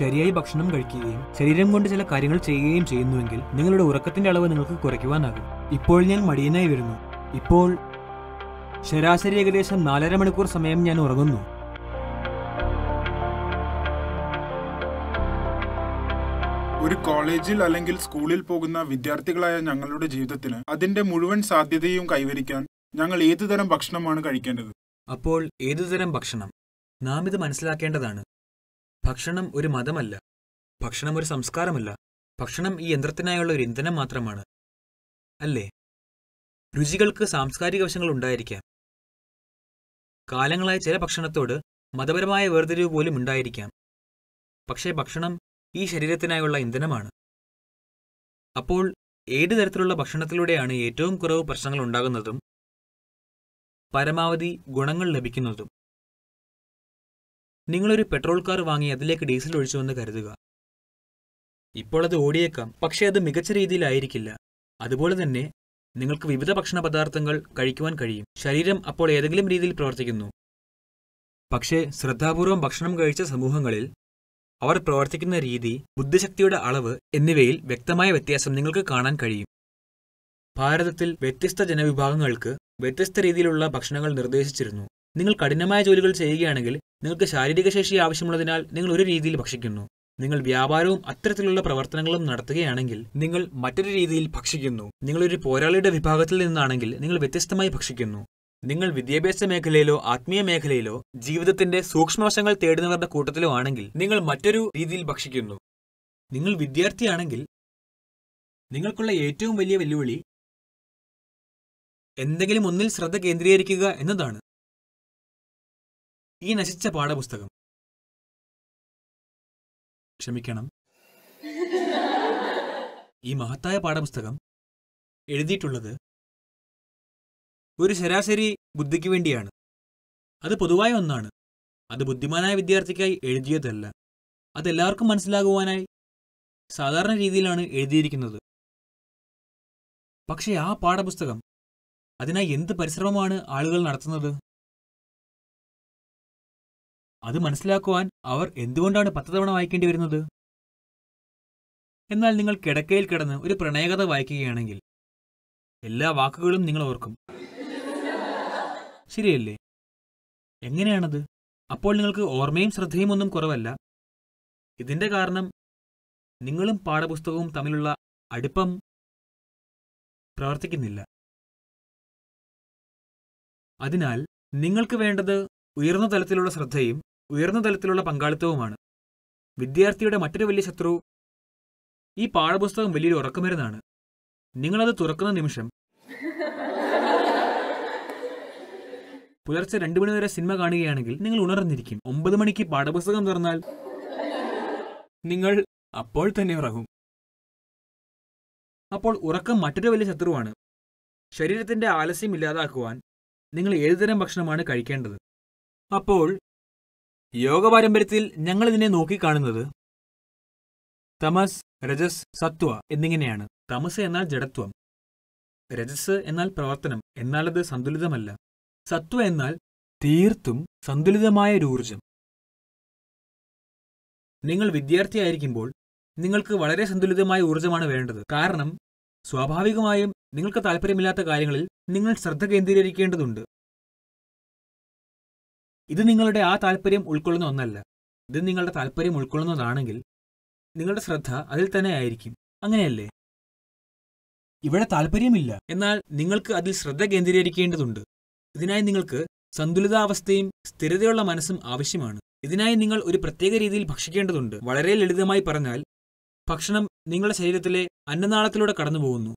ശരിയായി ഭക്ഷണം കഴിക്കുകയും ശരീരം കൊണ്ട് ചില കാര്യങ്ങൾ ചെയ്യുകയും ചെയ്യുന്നുവെങ്കിൽ നിങ്ങളുടെ ഉറക്കത്തിന്റെ അളവ് നിങ്ങൾക്ക് കുറയ്ക്കുവാനാകും ഇപ്പോൾ ഞാൻ മടിയനായി വരുന്നു ഇപ്പോൾ ശരാശരി ഏകദേശം നാലര മണിക്കൂർ സമയം ഞാൻ ഉറങ്ങുന്നു ഒരു കോളേജിൽ അല്ലെങ്കിൽ സ്കൂളിൽ പോകുന്ന വിദ്യാർത്ഥികളായ ഞങ്ങളുടെ ജീവിതത്തിന് അതിന്റെ മുഴുവൻ സാധ്യതയും കൈവരിക്കാൻ ഞങ്ങൾ ഏതുതരം ഭക്ഷണമാണ് കഴിക്കേണ്ടത് അപ്പോൾ ഏതുതരം ഭക്ഷണം നാം ഇത് മനസ്സിലാക്കേണ്ടതാണ് ഭക്ഷണം ഒരു മതമല്ല ഭക്ഷണം ഒരു സംസ്കാരമല്ല ഭക്ഷണം ഈ യന്ത്രത്തിനായുള്ള ഒരു ഇന്ധനം മാത്രമാണ് അല്ലേ രുചികൾക്ക് സാംസ്കാരിക വശങ്ങൾ ഉണ്ടായിരിക്കാം കാലങ്ങളായി ചില ഭക്ഷണത്തോട് മതപരമായ വേർതിരിവ് പോലും ഉണ്ടായിരിക്കാം പക്ഷേ ഭക്ഷണം ഈ ശരീരത്തിനായുള്ള ഇന്ധനമാണ് അപ്പോൾ ഏത് തരത്തിലുള്ള ഭക്ഷണത്തിലൂടെയാണ് ഏറ്റവും കുറവ് പ്രശ്നങ്ങൾ ഉണ്ടാകുന്നതും പരമാവധി ഗുണങ്ങൾ ലഭിക്കുന്നതും നിങ്ങളൊരു പെട്രോൾ കാർ വാങ്ങി അതിലേക്ക് ഡീസൽ ഒഴിച്ചുവെന്ന് കരുതുക ഇപ്പോൾ അത് ഓടിയേക്കാം പക്ഷേ അത് മികച്ച രീതിയിലായിരിക്കില്ല അതുപോലെ തന്നെ നിങ്ങൾക്ക് വിവിധ ഭക്ഷണ പദാർത്ഥങ്ങൾ കഴിക്കുവാൻ കഴിയും ശരീരം അപ്പോൾ ഏതെങ്കിലും രീതിയിൽ പ്രവർത്തിക്കുന്നു പക്ഷേ ശ്രദ്ധാപൂർവം ഭക്ഷണം കഴിച്ച സമൂഹങ്ങളിൽ അവർ പ്രവർത്തിക്കുന്ന രീതി ബുദ്ധിശക്തിയുടെ അളവ് എന്നിവയിൽ വ്യക്തമായ വ്യത്യാസം നിങ്ങൾക്ക് കാണാൻ കഴിയും ഭാരതത്തിൽ വ്യത്യസ്ത ജനവിഭാഗങ്ങൾക്ക് വ്യത്യസ്ത രീതിയിലുള്ള ഭക്ഷണങ്ങൾ നിർദ്ദേശിച്ചിരുന്നു നിങ്ങൾ കഠിനമായ ജോലികൾ ചെയ്യുകയാണെങ്കിൽ നിങ്ങൾക്ക് ശാരീരിക ശേഷി ആവശ്യമുള്ളതിനാൽ നിങ്ങൾ ഒരു രീതിയിൽ ഭക്ഷിക്കുന്നു നിങ്ങൾ വ്യാപാരവും അത്തരത്തിലുള്ള പ്രവർത്തനങ്ങളും നടത്തുകയാണെങ്കിൽ നിങ്ങൾ മറ്റൊരു രീതിയിൽ ഭക്ഷിക്കുന്നു നിങ്ങളൊരു പോരാളിയുടെ വിഭാഗത്തിൽ നിന്നാണെങ്കിൽ നിങ്ങൾ വ്യത്യസ്തമായി ഭക്ഷിക്കുന്നു നിങ്ങൾ വിദ്യാഭ്യാസ മേഖലയിലോ ആത്മീയ മേഖലയിലോ ജീവിതത്തിന്റെ സൂക്ഷ്മവശങ്ങൾ തേടുന്നവരുടെ കൂട്ടത്തിലോ ആണെങ്കിൽ നിങ്ങൾ മറ്റൊരു രീതിയിൽ ഭക്ഷിക്കുന്നു നിങ്ങൾ വിദ്യാർത്ഥിയാണെങ്കിൽ നിങ്ങൾക്കുള്ള ഏറ്റവും വലിയ വെല്ലുവിളി എന്തെങ്കിലും ഒന്നിൽ ശ്രദ്ധ കേന്ദ്രീകരിക്കുക എന്നതാണ് ഈ നശിച്ച പാഠപുസ്തകം ക്ഷമിക്കണം ഈ മഹത്തായ പാഠപുസ്തകം എഴുതിയിട്ടുള്ളത് ഒരു ശരാശരി ബുദ്ധിക്ക് വേണ്ടിയാണ് അത് പൊതുവായ ഒന്നാണ് അത് ബുദ്ധിമാനായ വിദ്യാർത്ഥിക്കായി എഴുതിയതല്ല അതെല്ലാവർക്കും മനസ്സിലാകുവാനായി സാധാരണ രീതിയിലാണ് എഴുതിയിരിക്കുന്നത് പക്ഷേ ആ പാഠപുസ്തകം അതിനായി എന്ത് പരിശ്രമമാണ് ആളുകൾ നടത്തുന്നത് അത് മനസ്സിലാക്കുവാൻ അവർ എന്തുകൊണ്ടാണ് പത്ത് തവണ വായിക്കേണ്ടി വരുന്നത് എന്നാൽ നിങ്ങൾ കിടക്കയിൽ കിടന്ന് ഒരു പ്രണയകഥ വായിക്കുകയാണെങ്കിൽ എല്ലാ വാക്കുകളും നിങ്ങൾ ഓർക്കും ശരിയല്ലേ എങ്ങനെയാണത് അപ്പോൾ നിങ്ങൾക്ക് ഓർമ്മയും ശ്രദ്ധയും ഒന്നും കുറവല്ല ഇതിന്റെ കാരണം നിങ്ങളും പാഠപുസ്തകവും തമ്മിലുള്ള അടുപ്പം പ്രവർത്തിക്കുന്നില്ല അതിനാൽ നിങ്ങൾക്ക് വേണ്ടത് ഉയർന്ന തലത്തിലുള്ള ശ്രദ്ധയും ഉയർന്ന തലത്തിലുള്ള പങ്കാളിത്തവുമാണ് വിദ്യാർത്ഥിയുടെ മറ്റൊരു വലിയ ശത്രു ഈ പാഠപുസ്തകം വലിയൊരു ഉറക്കമരുന്നാണ് നിങ്ങളത് തുറക്കുന്ന നിമിഷം പുലർച്ചെ രണ്ടു മണി വരെ സിനിമ കാണുകയാണെങ്കിൽ നിങ്ങൾ ഉണർന്നിരിക്കും ഒമ്പത് മണിക്ക് പാഠപുസ്തകം തുറന്നാൽ നിങ്ങൾ അപ്പോൾ തന്നെ ഉറങ്ങും അപ്പോൾ ഉറക്കം മറ്റൊരു വലിയ ശത്രുവാണ് ശരീരത്തിന്റെ ആലസ്യം ഇല്ലാതാക്കുവാൻ നിങ്ങൾ ഏതുതരം ഭക്ഷണമാണ് കഴിക്കേണ്ടത് അപ്പോൾ യോഗ പാരമ്പര്യത്തിൽ ഞങ്ങൾ ഇതിനെ നോക്കിക്കാണുന്നത് തമസ് രജസ് സത്വ എന്നിങ്ങനെയാണ് തമസ് എന്നാൽ ജഡത്വം രജസ് എന്നാൽ പ്രവർത്തനം എന്നാൽ അത് സന്തുലിതമല്ല സത്വ എന്നാൽ തീർത്തും സന്തുലിതമായ ഊർജം നിങ്ങൾ വിദ്യാർത്ഥിയായിരിക്കുമ്പോൾ നിങ്ങൾക്ക് വളരെ സന്തുലിതമായ ഊർജ്ജമാണ് വേണ്ടത് കാരണം സ്വാഭാവികമായും നിങ്ങൾക്ക് താല്പര്യമില്ലാത്ത കാര്യങ്ങളിൽ നിങ്ങൾ ശ്രദ്ധ കേന്ദ്രീകരിക്കേണ്ടതുണ്ട് ഇത് നിങ്ങളുടെ ആ താല്പര്യം ഉൾക്കൊള്ളുന്ന ഒന്നല്ല ഇത് നിങ്ങളുടെ താല്പര്യം ഉൾക്കൊള്ളുന്നതാണെങ്കിൽ നിങ്ങളുടെ ശ്രദ്ധ അതിൽ തന്നെ ആയിരിക്കും അങ്ങനെയല്ലേ ഇവിടെ താല്പര്യമില്ല എന്നാൽ നിങ്ങൾക്ക് അതിൽ ശ്രദ്ധ കേന്ദ്രീകരിക്കേണ്ടതുണ്ട് ഇതിനായി നിങ്ങൾക്ക് സന്തുലിതാവസ്ഥയും സ്ഥിരതയുള്ള മനസ്സും ആവശ്യമാണ് ഇതിനായി നിങ്ങൾ ഒരു പ്രത്യേക രീതിയിൽ ഭക്ഷിക്കേണ്ടതുണ്ട് വളരെ ലളിതമായി പറഞ്ഞാൽ ഭക്ഷണം നിങ്ങളുടെ ശരീരത്തിലെ അന്നനാളത്തിലൂടെ കടന്നുപോകുന്നു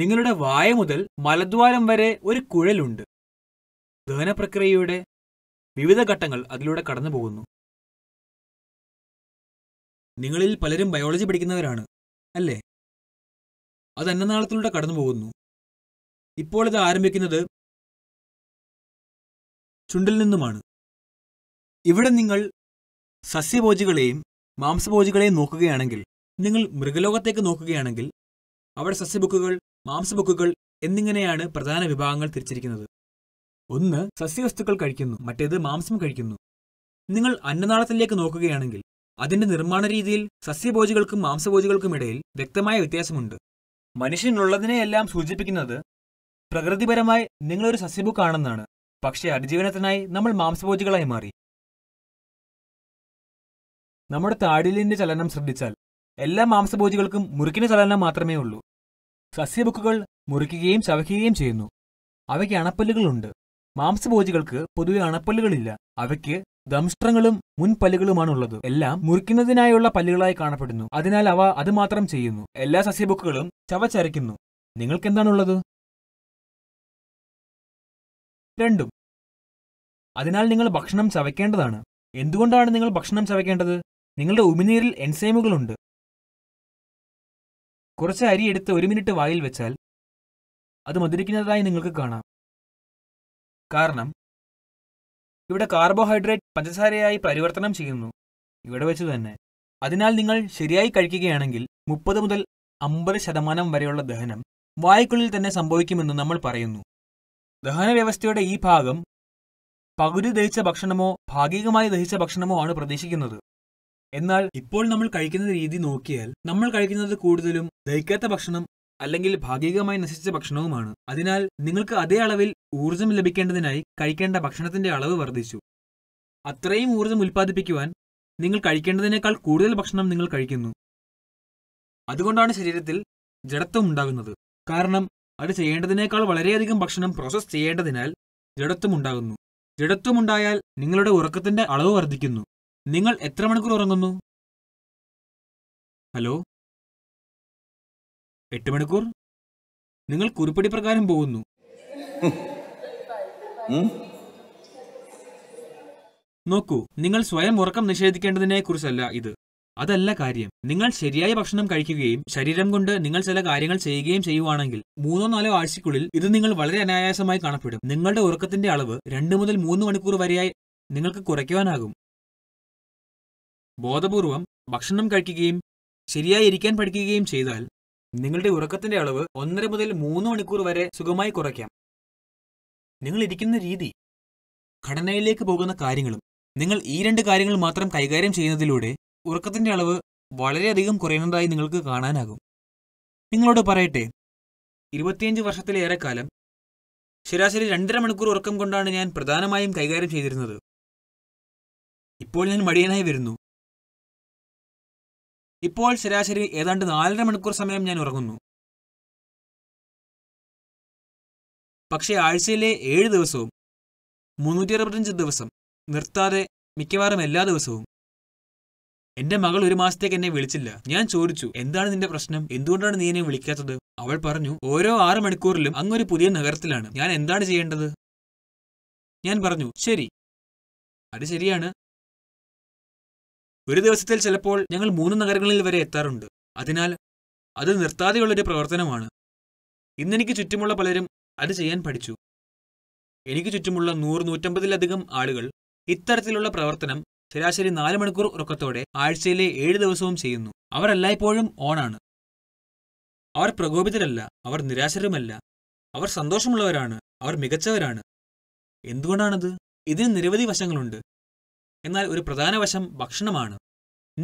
നിങ്ങളുടെ വായ മുതൽ മലദ്വാരം വരെ ഒരു കുഴലുണ്ട് ദഹന പ്രക്രിയയുടെ വിവിധ ഘട്ടങ്ങൾ അതിലൂടെ കടന്നു പോകുന്നു നിങ്ങളിൽ പലരും ബയോളജി പഠിക്കുന്നവരാണ് അല്ലേ അത് അന്നനാളത്തിലൂടെ കടന്നു പോകുന്നു ഇപ്പോൾ ഇത് ആരംഭിക്കുന്നത് ചുണ്ടിൽ നിന്നുമാണ് ഇവിടെ നിങ്ങൾ സസ്യഭോജികളെയും മാംസഭോജികളെയും നോക്കുകയാണെങ്കിൽ നിങ്ങൾ മൃഗലോകത്തേക്ക് നോക്കുകയാണെങ്കിൽ അവിടെ സസ്യബുക്കുകൾ മാംസബുക്കുകൾ എന്നിങ്ങനെയാണ് പ്രധാന വിഭാഗങ്ങൾ തിരിച്ചിരിക്കുന്നത് ഒന്ന് സസ്യവസ്തുക്കൾ കഴിക്കുന്നു മറ്റേത് മാംസം കഴിക്കുന്നു നിങ്ങൾ അന്നനാളത്തിലേക്ക് നോക്കുകയാണെങ്കിൽ അതിന്റെ നിർമ്മാണ രീതിയിൽ സസ്യഭോജികൾക്കും മാംസഭോജികൾക്കും ഇടയിൽ വ്യക്തമായ വ്യത്യാസമുണ്ട് മനുഷ്യനുള്ളതിനെയെല്ലാം സൂചിപ്പിക്കുന്നത് പ്രകൃതിപരമായി നിങ്ങളൊരു സസ്യഭുക്കാണെന്നാണ് പക്ഷേ അതിജീവനത്തിനായി നമ്മൾ മാംസഭോജികളായി മാറി നമ്മുടെ താടിലിന്റെ ചലനം ശ്രദ്ധിച്ചാൽ എല്ലാ മാംസഭോജികൾക്കും മുറിക്കുന്ന ചലനം മാത്രമേ ഉള്ളൂ സസ്യബുക്കുകൾ മുറിക്കുകയും ചവയ്ക്കുകയും ചെയ്യുന്നു അവയ്ക്ക് അണപ്പല്ലുകളുണ്ട് മാംസഭോജികൾക്ക് പൊതുവെ അണപ്പല്ലുകളില്ല അവയ്ക്ക് ദംഷ്ട്രങ്ങളും മുൻപല്ലുകളുമാണുള്ളത് എല്ലാം മുറിക്കുന്നതിനായുള്ള പല്ലുകളായി കാണപ്പെടുന്നു അതിനാൽ അവ അത് മാത്രം ചെയ്യുന്നു എല്ലാ സസ്യബുക്കുകളും ചവച്ചരയ്ക്കുന്നു നിങ്ങൾക്കെന്താണുള്ളത് രണ്ടും അതിനാൽ നിങ്ങൾ ഭക്ഷണം ചവയ്ക്കേണ്ടതാണ് എന്തുകൊണ്ടാണ് നിങ്ങൾ ഭക്ഷണം ചവയ്ക്കേണ്ടത് നിങ്ങളുടെ ഉമിനീരിൽ എൻസൈമുകളുണ്ട് കുറച്ച് അരി എടുത്ത് ഒരു മിനിറ്റ് വായിൽ വെച്ചാൽ അത് മധുരിക്കുന്നതായി നിങ്ങൾക്ക് കാണാം കാരണം ഇവിടെ കാർബോഹൈഡ്രേറ്റ് പഞ്ചസാരയായി പരിവർത്തനം ചെയ്യുന്നു ഇവിടെ വെച്ച് തന്നെ അതിനാൽ നിങ്ങൾ ശരിയായി കഴിക്കുകയാണെങ്കിൽ മുപ്പത് മുതൽ അമ്പത് ശതമാനം വരെയുള്ള ദഹനം വായ്ക്കുള്ളിൽ തന്നെ സംഭവിക്കുമെന്ന് നമ്മൾ പറയുന്നു ദഹന വ്യവസ്ഥയുടെ ഈ ഭാഗം പകുതി ദഹിച്ച ഭക്ഷണമോ ഭാഗികമായി ദഹിച്ച ഭക്ഷണമോ ആണ് പ്രതീക്ഷിക്കുന്നത് എന്നാൽ ഇപ്പോൾ നമ്മൾ കഴിക്കുന്ന രീതി നോക്കിയാൽ നമ്മൾ കഴിക്കുന്നത് കൂടുതലും ദഹിക്കാത്ത ഭക്ഷണം അല്ലെങ്കിൽ ഭാഗികമായി നശിച്ച ഭക്ഷണവുമാണ് അതിനാൽ നിങ്ങൾക്ക് അതേ അളവിൽ ഊർജ്ജം ലഭിക്കേണ്ടതിനായി കഴിക്കേണ്ട ഭക്ഷണത്തിന്റെ അളവ് വർദ്ധിച്ചു അത്രയും ഊർജ്ജം ഉൽപ്പാദിപ്പിക്കുവാൻ നിങ്ങൾ കഴിക്കേണ്ടതിനേക്കാൾ കൂടുതൽ ഭക്ഷണം നിങ്ങൾ കഴിക്കുന്നു അതുകൊണ്ടാണ് ശരീരത്തിൽ ജഡത്വം ഉണ്ടാകുന്നത് കാരണം അത് ചെയ്യേണ്ടതിനേക്കാൾ വളരെയധികം ഭക്ഷണം പ്രോസസ് ചെയ്യേണ്ടതിനാൽ ജഡത്വം ഉണ്ടാകുന്നു ഉണ്ടായാൽ നിങ്ങളുടെ ഉറക്കത്തിന്റെ അളവ് വർദ്ധിക്കുന്നു നിങ്ങൾ എത്ര മണിക്കൂർ ഉറങ്ങുന്നു ഹലോ എട്ട് മണിക്കൂർ നിങ്ങൾ കുറിപ്പടി പ്രകാരം പോകുന്നു നോക്കൂ നിങ്ങൾ സ്വയം ഉറക്കം നിഷേധിക്കേണ്ടതിനെ കുറിച്ചല്ല ഇത് അതല്ല കാര്യം നിങ്ങൾ ശരിയായ ഭക്ഷണം കഴിക്കുകയും ശരീരം കൊണ്ട് നിങ്ങൾ ചില കാര്യങ്ങൾ ചെയ്യുകയും ചെയ്യുവാണെങ്കിൽ മൂന്നോ നാലോ ആഴ്ചയ്ക്കുള്ളിൽ ഇത് നിങ്ങൾ വളരെ അനായാസമായി കാണപ്പെടും നിങ്ങളുടെ ഉറക്കത്തിന്റെ അളവ് രണ്ട് മുതൽ മൂന്ന് മണിക്കൂർ വരെയായി നിങ്ങൾക്ക് കുറയ്ക്കുവാനാകും ബോധപൂർവം ഭക്ഷണം കഴിക്കുകയും ശരിയായി ഇരിക്കാൻ പഠിക്കുകയും ചെയ്താൽ നിങ്ങളുടെ ഉറക്കത്തിന്റെ അളവ് ഒന്നര മുതൽ മൂന്ന് മണിക്കൂർ വരെ സുഖമായി കുറയ്ക്കാം നിങ്ങൾ ഇരിക്കുന്ന രീതി ഘടനയിലേക്ക് പോകുന്ന കാര്യങ്ങളും നിങ്ങൾ ഈ രണ്ട് കാര്യങ്ങൾ മാത്രം കൈകാര്യം ചെയ്യുന്നതിലൂടെ ഉറക്കത്തിന്റെ അളവ് വളരെയധികം കുറയുന്നതായി നിങ്ങൾക്ക് കാണാനാകും നിങ്ങളോട് പറയട്ടെ ഇരുപത്തിയഞ്ച് വർഷത്തിലേറെക്കാലം ശരാശരി രണ്ടര മണിക്കൂർ ഉറക്കം കൊണ്ടാണ് ഞാൻ പ്രധാനമായും കൈകാര്യം ചെയ്തിരുന്നത് ഇപ്പോൾ ഞാൻ മടിയനായി വരുന്നു ഇപ്പോൾ ശരാശരി ഏതാണ്ട് നാലര മണിക്കൂർ സമയം ഞാൻ ഉറങ്ങുന്നു പക്ഷേ ആഴ്ചയിലെ ഏഴ് ദിവസവും മുന്നൂറ്റി അറുപത്തഞ്ച് ദിവസം നിർത്താതെ മിക്കവാറും എല്ലാ ദിവസവും എന്റെ മകൾ ഒരു മാസത്തേക്ക് എന്നെ വിളിച്ചില്ല ഞാൻ ചോദിച്ചു എന്താണ് നിന്റെ പ്രശ്നം എന്തുകൊണ്ടാണ് നീ എന്നെ വിളിക്കാത്തത് അവൾ പറഞ്ഞു ഓരോ ആറ് മണിക്കൂറിലും അങ്ങൊരു പുതിയ നഗരത്തിലാണ് ഞാൻ എന്താണ് ചെയ്യേണ്ടത് ഞാൻ പറഞ്ഞു ശരി അത് ശരിയാണ് ഒരു ദിവസത്തിൽ ചിലപ്പോൾ ഞങ്ങൾ മൂന്ന് നഗരങ്ങളിൽ വരെ എത്താറുണ്ട് അതിനാൽ അത് നിർത്താതെയുള്ളൊരു പ്രവർത്തനമാണ് ഇന്നെനിക്ക് ചുറ്റുമുള്ള പലരും അത് ചെയ്യാൻ പഠിച്ചു എനിക്ക് ചുറ്റുമുള്ള നൂറ് നൂറ്റമ്പതിലധികം ആളുകൾ ഇത്തരത്തിലുള്ള പ്രവർത്തനം ശരാശരി നാല് മണിക്കൂർ ഉറക്കത്തോടെ ആഴ്ചയിലെ ഏഴ് ദിവസവും ചെയ്യുന്നു അവർ എല്ലായ്പ്പോഴും ഓണാണ് അവർ പ്രകോപിതരല്ല അവർ നിരാശരുമല്ല അവർ സന്തോഷമുള്ളവരാണ് അവർ മികച്ചവരാണ് എന്തുകൊണ്ടാണത് ഇതിന് നിരവധി വശങ്ങളുണ്ട് എന്നാൽ ഒരു പ്രധാന വശം ഭക്ഷണമാണ്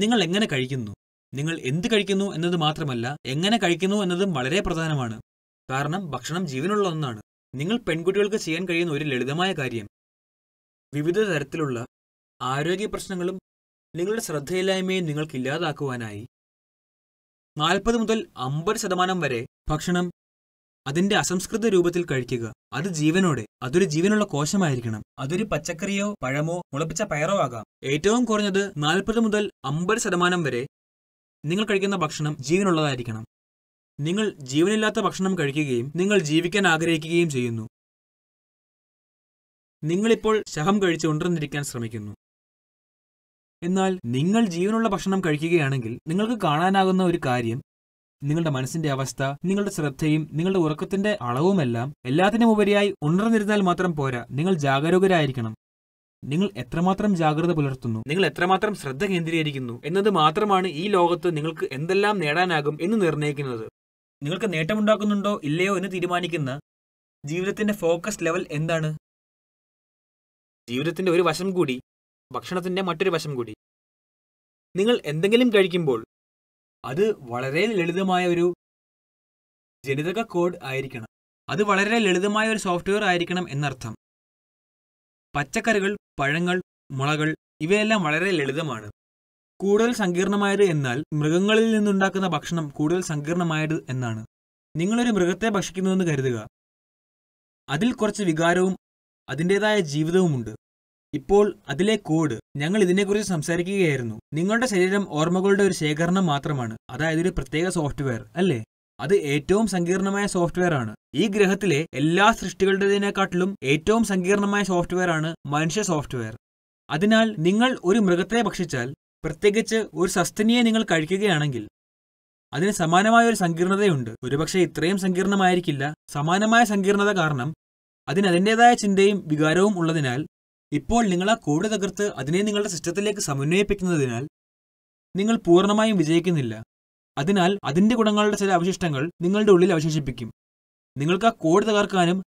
നിങ്ങൾ എങ്ങനെ കഴിക്കുന്നു നിങ്ങൾ എന്ത് കഴിക്കുന്നു എന്നത് മാത്രമല്ല എങ്ങനെ കഴിക്കുന്നു എന്നതും വളരെ പ്രധാനമാണ് കാരണം ഭക്ഷണം ജീവനുള്ള ഒന്നാണ് നിങ്ങൾ പെൺകുട്ടികൾക്ക് ചെയ്യാൻ കഴിയുന്ന ഒരു ലളിതമായ കാര്യം വിവിധ തരത്തിലുള്ള ആരോഗ്യ പ്രശ്നങ്ങളും നിങ്ങളുടെ ശ്രദ്ധയില്ലായ്മയും നിങ്ങൾക്ക് ഇല്ലാതാക്കുവാനായി നാൽപ്പത് മുതൽ അമ്പത് ശതമാനം വരെ ഭക്ഷണം അതിന്റെ അസംസ്കൃത രൂപത്തിൽ കഴിക്കുക അത് ജീവനോടെ അതൊരു ജീവനുള്ള കോശമായിരിക്കണം അതൊരു പച്ചക്കറിയോ പഴമോ മുളപ്പിച്ച പയറോ ആകാം ഏറ്റവും കുറഞ്ഞത് നാൽപ്പത് മുതൽ അമ്പത് ശതമാനം വരെ നിങ്ങൾ കഴിക്കുന്ന ഭക്ഷണം ജീവനുള്ളതായിരിക്കണം നിങ്ങൾ ജീവനില്ലാത്ത ഭക്ഷണം കഴിക്കുകയും നിങ്ങൾ ജീവിക്കാൻ ആഗ്രഹിക്കുകയും ചെയ്യുന്നു നിങ്ങളിപ്പോൾ ശഹം കഴിച്ച് ഉണ്ടർന്നിരിക്കാൻ ശ്രമിക്കുന്നു എന്നാൽ നിങ്ങൾ ജീവനുള്ള ഭക്ഷണം കഴിക്കുകയാണെങ്കിൽ നിങ്ങൾക്ക് കാണാനാകുന്ന ഒരു കാര്യം നിങ്ങളുടെ മനസ്സിന്റെ അവസ്ഥ നിങ്ങളുടെ ശ്രദ്ധയും നിങ്ങളുടെ ഉറക്കത്തിന്റെ അളവുമെല്ലാം എല്ലാത്തിനും ഉപരിയായി ഉണർന്നിരുന്നാൽ മാത്രം പോരാ നിങ്ങൾ ജാഗരൂകരായിരിക്കണം നിങ്ങൾ എത്രമാത്രം ജാഗ്രത പുലർത്തുന്നു നിങ്ങൾ എത്രമാത്രം ശ്രദ്ധ കേന്ദ്രീകരിക്കുന്നു എന്നത് മാത്രമാണ് ഈ ലോകത്ത് നിങ്ങൾക്ക് എന്തെല്ലാം നേടാനാകും എന്ന് നിർണ്ണയിക്കുന്നത് നിങ്ങൾക്ക് നേട്ടമുണ്ടാക്കുന്നുണ്ടോ ഇല്ലയോ എന്ന് തീരുമാനിക്കുന്ന ജീവിതത്തിന്റെ ഫോക്കസ് ലെവൽ എന്താണ് ജീവിതത്തിന്റെ ഒരു വശം കൂടി ഭക്ഷണത്തിന്റെ മറ്റൊരു വശം കൂടി നിങ്ങൾ എന്തെങ്കിലും കഴിക്കുമ്പോൾ അത് വളരെ ലളിതമായ ഒരു ജനിതക കോഡ് ആയിരിക്കണം അത് വളരെ ലളിതമായ ഒരു സോഫ്റ്റ്വെയർ ആയിരിക്കണം എന്നർത്ഥം പച്ചക്കറികൾ പഴങ്ങൾ മുളകൾ ഇവയെല്ലാം വളരെ ലളിതമാണ് കൂടുതൽ സങ്കീർണമായത് എന്നാൽ മൃഗങ്ങളിൽ നിന്നുണ്ടാക്കുന്ന ഭക്ഷണം കൂടുതൽ സങ്കീർണമായത് എന്നാണ് നിങ്ങളൊരു മൃഗത്തെ ഭക്ഷിക്കുന്നുവെന്ന് കരുതുക അതിൽ കുറച്ച് വികാരവും അതിൻ്റെതായ ജീവിതവുമുണ്ട് ഇപ്പോൾ അതിലെ കോഡ് ഞങ്ങൾ ഇതിനെക്കുറിച്ച് സംസാരിക്കുകയായിരുന്നു നിങ്ങളുടെ ശരീരം ഓർമ്മകളുടെ ഒരു ശേഖരണം മാത്രമാണ് അതായത് ഒരു പ്രത്യേക സോഫ്റ്റ്വെയർ അല്ലേ അത് ഏറ്റവും സങ്കീർണമായ സോഫ്റ്റ്വെയർ ആണ് ഈ ഗ്രഹത്തിലെ എല്ലാ സൃഷ്ടികളുടേതിനെക്കാട്ടിലും ഏറ്റവും സങ്കീർണമായ സോഫ്റ്റ്വെയർ ആണ് മനുഷ്യ സോഫ്റ്റ്വെയർ അതിനാൽ നിങ്ങൾ ഒരു മൃഗത്തെ ഭക്ഷിച്ചാൽ പ്രത്യേകിച്ച് ഒരു സസ്തനിയെ നിങ്ങൾ കഴിക്കുകയാണെങ്കിൽ അതിന് സമാനമായ ഒരു സങ്കീർണതയുണ്ട് ഒരുപക്ഷെ ഇത്രയും സങ്കീർണമായിരിക്കില്ല സമാനമായ സങ്കീർണത കാരണം അതിനതിൻ്റെതായ ചിന്തയും വികാരവും ഉള്ളതിനാൽ ഇപ്പോൾ നിങ്ങൾ ആ കോഡ് തകർത്ത് അതിനെ നിങ്ങളുടെ സിസ്റ്റത്തിലേക്ക് സമന്വയിപ്പിക്കുന്നതിനാൽ നിങ്ങൾ പൂർണ്ണമായും വിജയിക്കുന്നില്ല അതിനാൽ അതിൻ്റെ ഗുണങ്ങളുടെ ചില അവശിഷ്ടങ്ങൾ നിങ്ങളുടെ ഉള്ളിൽ അവശേഷിപ്പിക്കും നിങ്ങൾക്ക് ആ കോഡ് തകർക്കാനും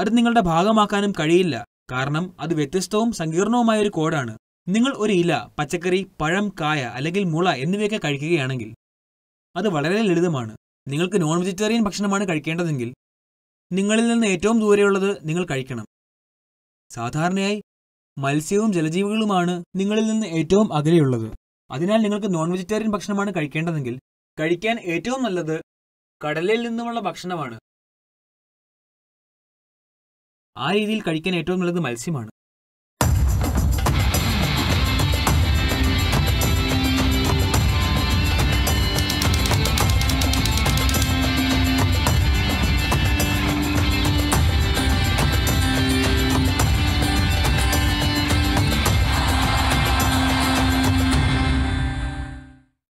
അത് നിങ്ങളുടെ ഭാഗമാക്കാനും കഴിയില്ല കാരണം അത് വ്യത്യസ്തവും സങ്കീർണവുമായ ഒരു കോഡാണ് നിങ്ങൾ ഒരു ഇല പച്ചക്കറി പഴം കായ അല്ലെങ്കിൽ മുള എന്നിവയൊക്കെ കഴിക്കുകയാണെങ്കിൽ അത് വളരെ ലളിതമാണ് നിങ്ങൾക്ക് നോൺ വെജിറ്റേറിയൻ ഭക്ഷണമാണ് കഴിക്കേണ്ടതെങ്കിൽ നിങ്ങളിൽ നിന്ന് ഏറ്റവും ദൂരെയുള്ളത് നിങ്ങൾ കഴിക്കണം സാധാരണയായി മത്സ്യവും ജലജീവികളുമാണ് നിങ്ങളിൽ നിന്ന് ഏറ്റവും അകലെയുള്ളത് അതിനാൽ നിങ്ങൾക്ക് നോൺ വെജിറ്റേറിയൻ ഭക്ഷണമാണ് കഴിക്കേണ്ടതെങ്കിൽ കഴിക്കാൻ ഏറ്റവും നല്ലത് കടലിൽ നിന്നുമുള്ള ഭക്ഷണമാണ് ആ രീതിയിൽ കഴിക്കാൻ ഏറ്റവും നല്ലത് മത്സ്യമാണ്